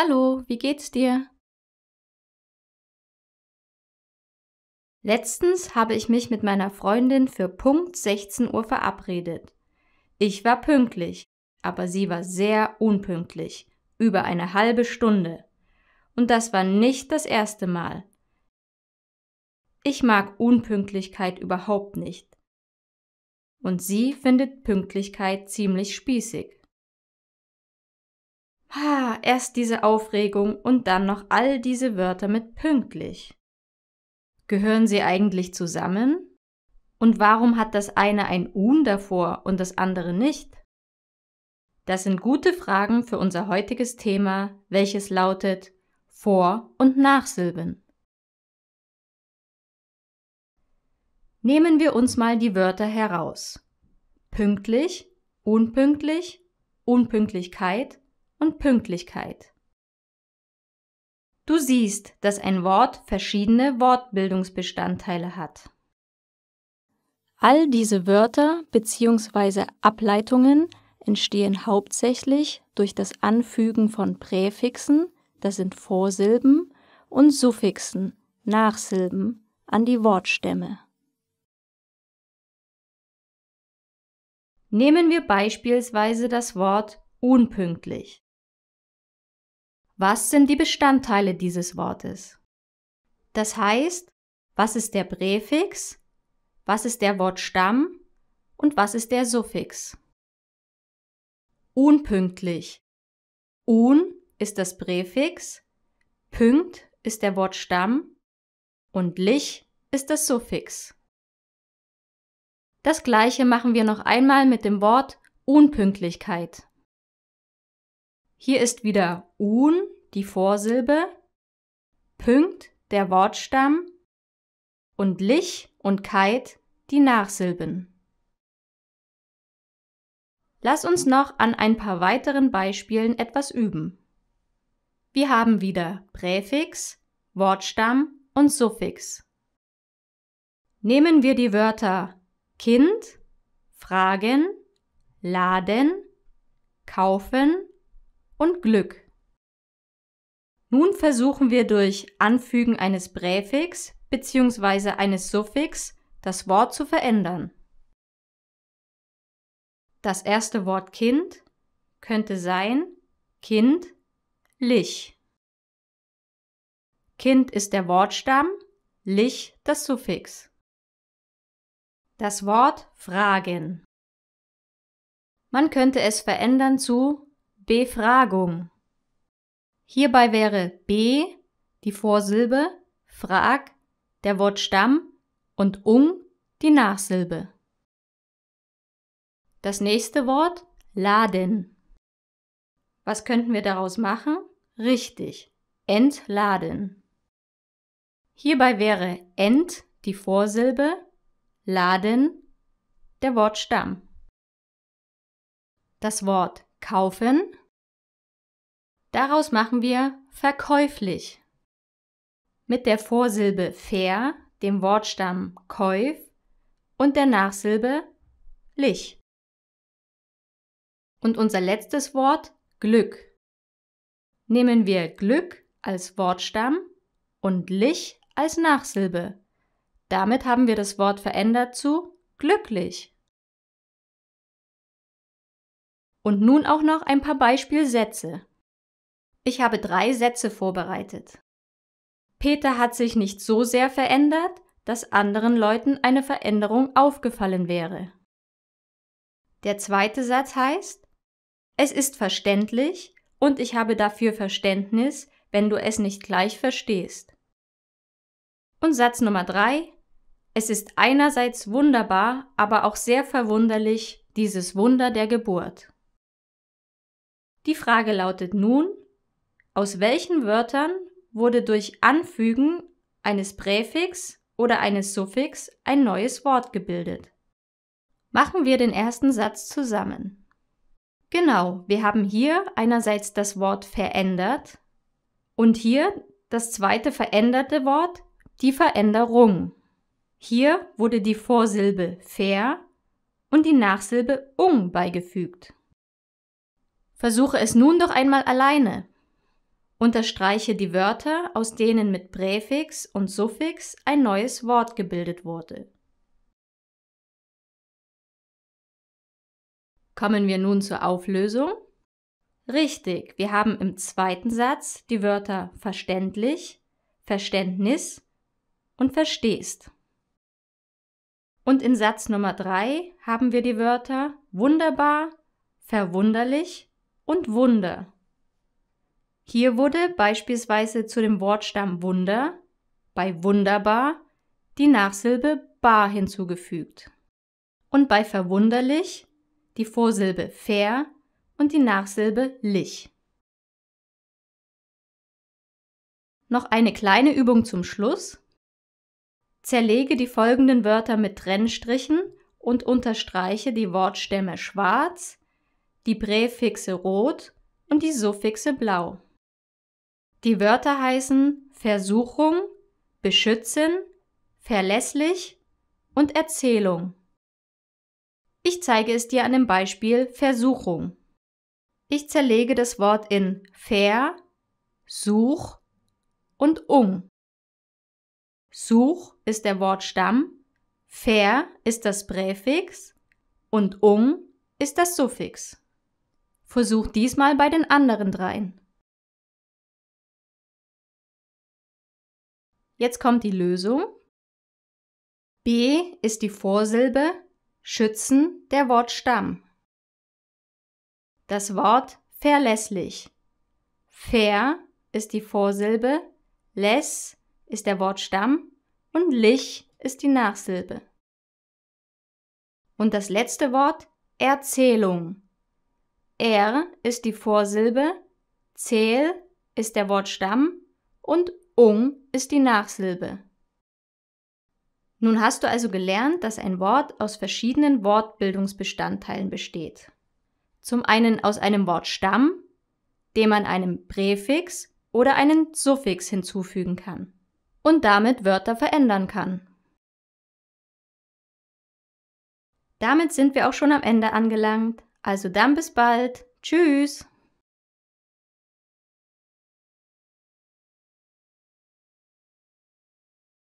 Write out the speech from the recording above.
Hallo, wie geht's dir? Letztens habe ich mich mit meiner Freundin für Punkt 16 Uhr verabredet. Ich war pünktlich, aber sie war sehr unpünktlich, über eine halbe Stunde. Und das war nicht das erste Mal. Ich mag Unpünktlichkeit überhaupt nicht. Und sie findet Pünktlichkeit ziemlich spießig. Ha, erst diese Aufregung und dann noch all diese Wörter mit pünktlich. Gehören sie eigentlich zusammen? Und warum hat das eine ein Un davor und das andere nicht? Das sind gute Fragen für unser heutiges Thema, welches lautet Vor- und Nachsilben. Nehmen wir uns mal die Wörter heraus. Pünktlich, unpünktlich, Unpünktlichkeit und Pünktlichkeit. Du siehst, dass ein Wort verschiedene Wortbildungsbestandteile hat. All diese Wörter bzw. Ableitungen entstehen hauptsächlich durch das Anfügen von Präfixen, das sind Vorsilben, und Suffixen, Nachsilben, an die Wortstämme. Nehmen wir beispielsweise das Wort unpünktlich. Was sind die Bestandteile dieses Wortes? Das heißt, was ist der Präfix, was ist der Wortstamm und was ist der Suffix? Unpünktlich. Un ist das Präfix, pünkt ist der Wortstamm und lich ist das Suffix. Das gleiche machen wir noch einmal mit dem Wort Unpünktlichkeit. Hier ist wieder un, die Vorsilbe, pünkt, der Wortstamm und lich und kite, die Nachsilben. Lass uns noch an ein paar weiteren Beispielen etwas üben. Wir haben wieder Präfix, Wortstamm und Suffix. Nehmen wir die Wörter Kind, Fragen, Laden, Kaufen, und Glück. Nun versuchen wir durch Anfügen eines Präfix bzw. eines Suffix das Wort zu verändern. Das erste Wort Kind könnte sein Kind lich. Kind ist der Wortstamm, lich das Suffix. Das Wort fragen. Man könnte es verändern zu Befragung. Hierbei wäre B die Vorsilbe, frag der Wortstamm und ung die Nachsilbe. Das nächste Wort laden. Was könnten wir daraus machen? Richtig, entladen. Hierbei wäre ent die Vorsilbe, laden der Wortstamm. Das Wort kaufen Daraus machen wir verkäuflich. Mit der Vorsilbe fair, dem Wortstamm käuf und der Nachsilbe lich. Und unser letztes Wort Glück. Nehmen wir Glück als Wortstamm und lich als Nachsilbe. Damit haben wir das Wort verändert zu glücklich. Und nun auch noch ein paar Beispielsätze. Ich habe drei Sätze vorbereitet. Peter hat sich nicht so sehr verändert, dass anderen Leuten eine Veränderung aufgefallen wäre. Der zweite Satz heißt, es ist verständlich und ich habe dafür Verständnis, wenn du es nicht gleich verstehst. Und Satz Nummer drei: es ist einerseits wunderbar, aber auch sehr verwunderlich, dieses Wunder der Geburt. Die Frage lautet nun, aus welchen Wörtern wurde durch Anfügen eines Präfix oder eines Suffix ein neues Wort gebildet? Machen wir den ersten Satz zusammen. Genau, wir haben hier einerseits das Wort verändert und hier das zweite veränderte Wort, die Veränderung. Hier wurde die Vorsilbe ver und die Nachsilbe ung beigefügt. Versuche es nun doch einmal alleine. Unterstreiche die Wörter, aus denen mit Präfix und Suffix ein neues Wort gebildet wurde. Kommen wir nun zur Auflösung. Richtig, wir haben im zweiten Satz die Wörter verständlich, Verständnis und verstehst. Und in Satz Nummer 3 haben wir die Wörter wunderbar, verwunderlich und Wunder. Hier wurde beispielsweise zu dem Wortstamm Wunder bei wunderbar die Nachsilbe bar hinzugefügt und bei verwunderlich die Vorsilbe fair und die Nachsilbe lich. Noch eine kleine Übung zum Schluss. Zerlege die folgenden Wörter mit Trennstrichen und unterstreiche die Wortstämme schwarz, die Präfixe rot und die Suffixe blau. Die Wörter heißen Versuchung, Beschützen, Verlässlich und Erzählung. Ich zeige es dir an dem Beispiel Versuchung. Ich zerlege das Wort in ver, such und ung. Such ist der Wortstamm, ver ist das Präfix und ung ist das Suffix. Versuch diesmal bei den anderen dreien. Jetzt kommt die Lösung. B ist die Vorsilbe Schützen der Wortstamm. Das Wort verlässlich. Fair ist die Vorsilbe, less ist der Wortstamm und lich ist die Nachsilbe. Und das letzte Wort Erzählung. Er ist die Vorsilbe, zähl ist der Wortstamm und Ung ist die Nachsilbe. Nun hast du also gelernt, dass ein Wort aus verschiedenen Wortbildungsbestandteilen besteht. Zum einen aus einem Wortstamm, dem man einem Präfix oder einen Suffix hinzufügen kann und damit Wörter verändern kann. Damit sind wir auch schon am Ende angelangt. Also dann bis bald. Tschüss!